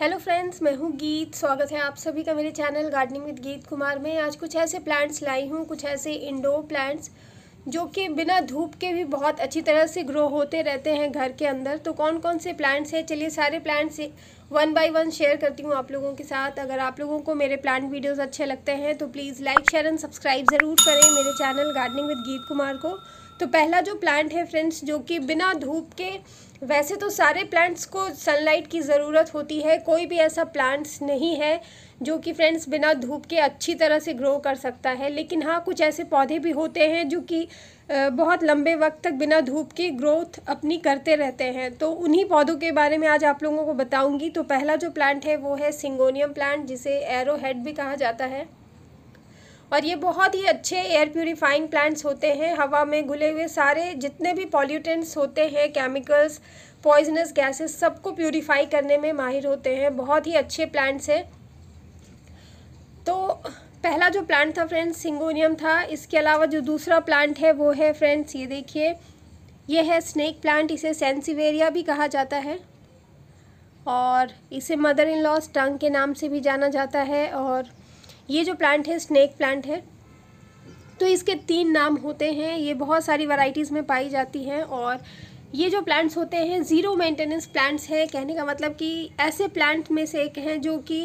hello friends मैं हूँ गीत स्वागत है आप सभी का मेरे चैनल गार्डनिंग विद गीत कुमार में आज कुछ ऐसे प्लांट्स लाई हूँ कुछ ऐसे इंडोर प्लांट्स जो कि बिना धूप के भी बहुत अच्छी तरह से ग्रो होते रहते हैं घर के अंदर तो कौन कौन से प्लांट्स हैं चलिए सारे plants one by one share करती हूँ आप लोगों के साथ अगर आप लोगों को मेरे प्लांट वीडियोज़ अच्छे लगते हैं तो please like share and subscribe ज़रूर करें मेरे चैनल गार्डनिंग विद गीत कुमार को तो पहला जो प्लांट है फ्रेंड्स जो कि बिना धूप के वैसे तो सारे प्लांट्स को सनलाइट की ज़रूरत होती है कोई भी ऐसा प्लांट्स नहीं है जो कि फ्रेंड्स बिना धूप के अच्छी तरह से ग्रो कर सकता है लेकिन हाँ कुछ ऐसे पौधे भी होते हैं जो कि बहुत लंबे वक्त तक बिना धूप के ग्रोथ अपनी करते रहते हैं तो उन्हीं पौधों के बारे में आज आप लोगों को बताऊंगी तो पहला जो प्लांट है वो है सिंगोनियम प्लांट जिसे एरो हेड भी कहा जाता है और ये बहुत ही अच्छे एयर प्योरीफाइंग प्लांट्स होते हैं हवा में घुले हुए सारे जितने भी पॉल्यूटेंट्स होते हैं केमिकल्स पॉइजनस गैसेस सबको प्योरीफाई करने में माहिर होते हैं बहुत ही अच्छे प्लांट्स हैं तो पहला जो प्लांट था फ्रेंड्स सिंगोनियम था इसके अलावा जो दूसरा प्लांट है वो है फ्रेंड्स ये देखिए ये है स्नैक प्लांट इसे सेंसिवेरिया भी कहा जाता है और इसे मदर इन लॉस टंग के नाम से भी जाना जाता है और ये जो प्लांट है स्नैक प्लांट है तो इसके तीन नाम होते हैं ये बहुत सारी वैरायटीज़ में पाई जाती हैं और ये जो प्लांट्स होते हैं ज़ीरो मेंटेनेंस प्लांट्स हैं कहने का मतलब कि ऐसे प्लांट में से एक हैं जो कि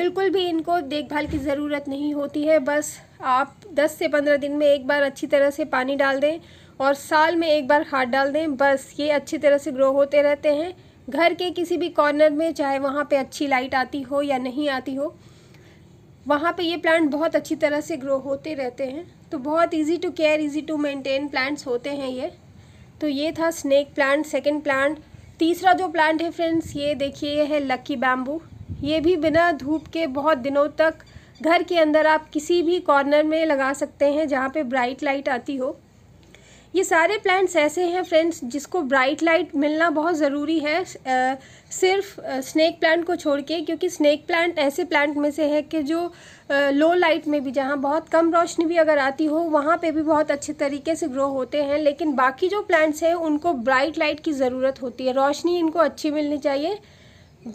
बिल्कुल भी इनको देखभाल की ज़रूरत नहीं होती है बस आप 10 से 15 दिन में एक बार अच्छी तरह से पानी डाल दें और साल में एक बार खाद डाल दें बस ये अच्छी तरह से ग्रो होते रहते हैं घर के किसी भी कॉर्नर में चाहे वहाँ पर अच्छी लाइट आती हो या नहीं आती हो वहाँ पे ये प्लांट बहुत अच्छी तरह से ग्रो होते रहते हैं तो बहुत easy to care easy to maintain plants होते हैं ये तो ये था स्नैक प्लांट सेकंड प्लांट तीसरा जो प्लांट है फ्रेंड्स ये देखिए ये है लक्की बैम्बू ये भी बिना धूप के बहुत दिनों तक घर के अंदर आप किसी भी कॉर्नर में लगा सकते हैं जहाँ पे ब्राइट लाइट आती हो ये सारे प्लांट्स ऐसे हैं फ्रेंड्स जिसको ब्राइट लाइट मिलना बहुत ज़रूरी है आ, सिर्फ स्नैक प्लांट को छोड़ के क्योंकि स्नैक प्लांट ऐसे प्लांट में से है कि जो लो लाइट में भी जहाँ बहुत कम रोशनी भी अगर आती हो वहाँ पे भी बहुत अच्छे तरीके से ग्रो होते हैं लेकिन बाकी जो प्लांट्स हैं उनको ब्राइट लाइट की ज़रूरत होती है रोशनी इनको अच्छी मिलनी चाहिए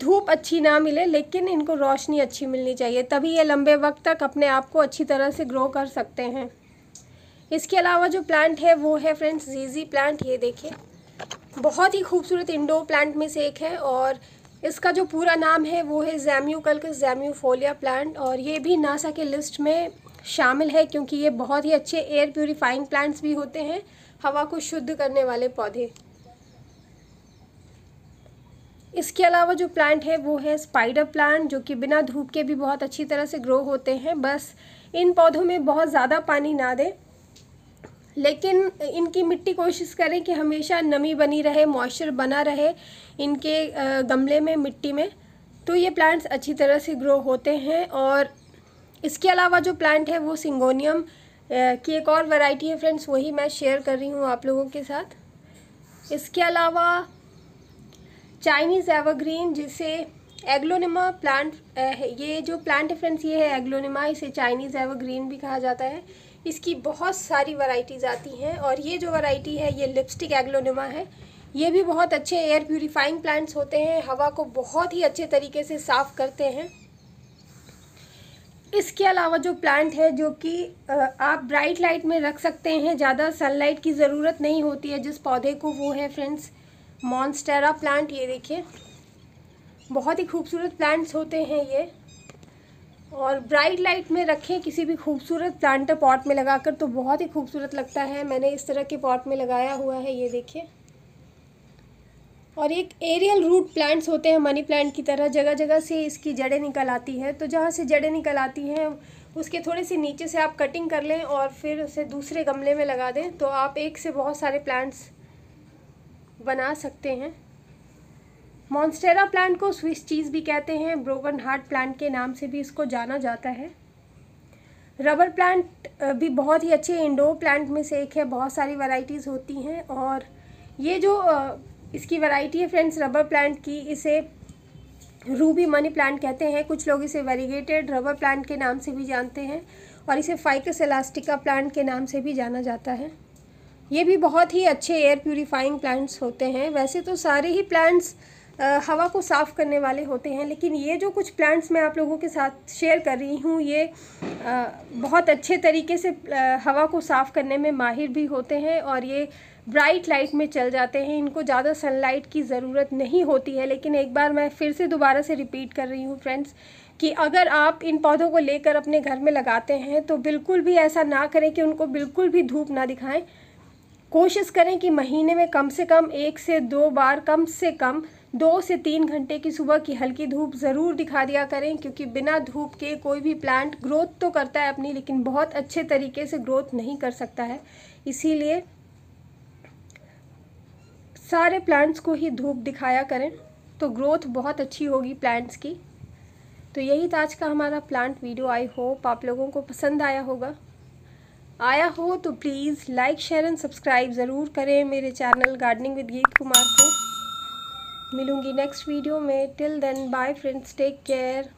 धूप अच्छी ना मिले लेकिन इनको रोशनी अच्छी मिलनी चाहिए तभी ये लंबे वक्त तक अपने आप को अच्छी तरह से ग्रो कर सकते हैं इसके अलावा जो प्लांट है वो है फ्रेंड्स जीजी प्लांट ये देखिए बहुत ही खूबसूरत इंडोर प्लांट में से एक है और इसका जो पूरा नाम है वो है जैम्यू जैम्यू जैम्यूफोलिया प्लांट और ये भी नासा के लिस्ट में शामिल है क्योंकि ये बहुत ही अच्छे एयर प्योरीफाइंग प्लांट्स भी होते हैं हवा को शुद्ध करने वाले पौधे इसके अलावा जो प्लांट है वो है स्पाइडर प्लांट जो कि बिना धूप के भी बहुत अच्छी तरह से ग्रो होते हैं बस इन पौधों में बहुत ज़्यादा पानी ना दें लेकिन इनकी मिट्टी कोशिश करें कि हमेशा नमी बनी रहे मॉइस्चर बना रहे इनके गमले में मिट्टी में तो ये प्लांट्स अच्छी तरह से ग्रो होते हैं और इसके अलावा जो प्लांट है वो सिंगोनियम की एक और वैरायटी है फ्रेंड्स वही मैं शेयर कर रही हूँ आप लोगों के साथ इसके अलावा चाइनीज़ एवरग्रीन जिसे एग्लोनिमा प्लांट ये जो प्लांट है फ्रेंड्स ये है एग्लोनिमा इसे चाइनीज़ एवरग्रीन भी कहा जाता है इसकी बहुत सारी वैरायटीज़ आती हैं और ये जो वैरायटी है ये लिपस्टिक एग्लोनिमा है ये भी बहुत अच्छे एयर प्योरीफाइंग प्लांट्स होते हैं हवा को बहुत ही अच्छे तरीके से साफ़ करते हैं इसके अलावा जो प्लांट है जो कि आप ब्राइट लाइट में रख सकते हैं ज़्यादा सनलाइट की ज़रूरत नहीं होती है जिस पौधे को वो है फ्रेंड्स मॉन्स्टेरा प्लांट ये देखिए बहुत ही खूबसूरत प्लांट्स होते हैं ये और ब्राइट लाइट में रखें किसी भी खूबसूरत प्लांटर पॉट में लगाकर तो बहुत ही खूबसूरत लगता है मैंने इस तरह के पॉट में लगाया हुआ है ये देखिए और एक एरियल रूट प्लांट्स होते हैं मनी प्लांट की तरह जगह जगह से इसकी जड़ें निकल आती है तो जहाँ से जड़ें निकल आती हैं उसके थोड़े से नीचे से आप कटिंग कर लें और फिर उसे दूसरे गमले में लगा दें तो आप एक से बहुत सारे प्लांट्स बना सकते हैं मॉन्स्टेरा प्लांट को स्विस चीज़ भी कहते हैं ब्रोकन हार्ट प्लांट के नाम से भी इसको जाना जाता है रबर प्लांट भी बहुत ही अच्छे इंडोर प्लांट में से एक है बहुत सारी वैरायटीज़ होती हैं और ये जो इसकी वैरायटी है फ्रेंड्स रबर प्लांट की इसे रूबी मनी प्लांट कहते हैं कुछ लोग इसे वेरीगेटेड रबर प्लांट के नाम से भी जानते हैं और इसे फाइकस एलास्टिका प्लांट के नाम से भी जाना जाता है ये भी बहुत ही अच्छे एयर प्योरीफाइंग प्लांट्स होते हैं वैसे तो सारे ही प्लांट्स हवा को साफ़ करने वाले होते हैं लेकिन ये जो कुछ प्लांट्स मैं आप लोगों के साथ शेयर कर रही हूँ ये बहुत अच्छे तरीके से हवा को साफ़ करने में माहिर भी होते हैं और ये ब्राइट लाइट में चल जाते हैं इनको ज़्यादा सनलाइट की ज़रूरत नहीं होती है लेकिन एक बार मैं फिर से दोबारा से रिपीट कर रही हूँ फ्रेंड्स कि अगर आप इन पौधों को लेकर अपने घर में लगाते हैं तो बिल्कुल भी ऐसा ना करें कि उनको बिल्कुल भी धूप ना दिखाएं कोशिश करें कि महीने में कम से कम एक से दो बार कम से कम दो से तीन घंटे की सुबह की हल्की धूप ज़रूर दिखा दिया करें क्योंकि बिना धूप के कोई भी प्लांट ग्रोथ तो करता है अपनी लेकिन बहुत अच्छे तरीके से ग्रोथ नहीं कर सकता है इसीलिए सारे प्लांट्स को ही धूप दिखाया करें तो ग्रोथ बहुत अच्छी होगी प्लांट्स की तो यही था आज का हमारा प्लांट वीडियो आई होप आप लोगों को पसंद आया होगा आया हो तो please like share and subscribe ज़रूर करें मेरे चैनल गार्डनिंग विद गीत कुमार को मिलूँगी नेक्स्ट वीडियो में till then bye friends take care